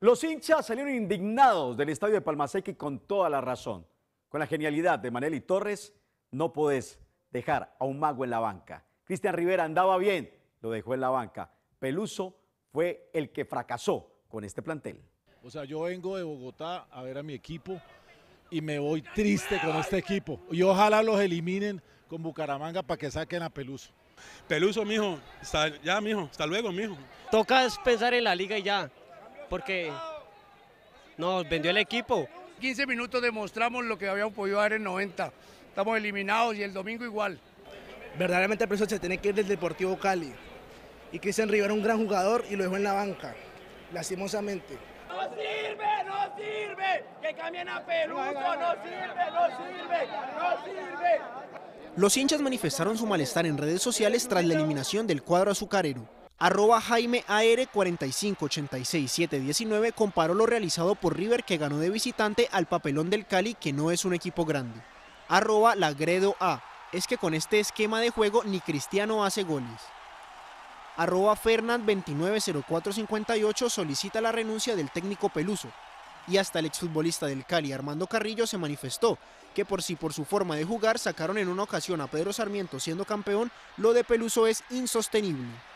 Los hinchas salieron indignados del estadio de palmaceque con toda la razón. Con la genialidad de Maneli Torres, no podés dejar a un mago en la banca. Cristian Rivera andaba bien, lo dejó en la banca. Peluso fue el que fracasó con este plantel. O sea, yo vengo de Bogotá a ver a mi equipo y me voy triste con este equipo. Y ojalá los eliminen con Bucaramanga para que saquen a Peluso. Peluso, mijo, ya, mijo, hasta luego, mijo. Toca pensar en la liga y ya, porque nos vendió el equipo. 15 minutos demostramos lo que habíamos podido dar en 90. Estamos eliminados y el domingo igual. Verdaderamente el se tiene que ir del Deportivo Cali. Y Cristian Rivera un gran jugador y lo dejó en la banca, lastimosamente. No sirve, no sirve, que cambien a Peluso, no sirve, no sirve, no sirve. Los hinchas manifestaron su malestar en redes sociales tras la eliminación del cuadro azucarero. Arroba Jaime AR 4586719 comparó lo realizado por River que ganó de visitante al papelón del Cali que no es un equipo grande. Arroba Lagredo A. Es que con este esquema de juego ni Cristiano hace goles. Arroba Fernand 290458 solicita la renuncia del técnico Peluso, y hasta el exfutbolista del Cali, Armando Carrillo, se manifestó, que por si por su forma de jugar sacaron en una ocasión a Pedro Sarmiento siendo campeón, lo de Peluso es insostenible.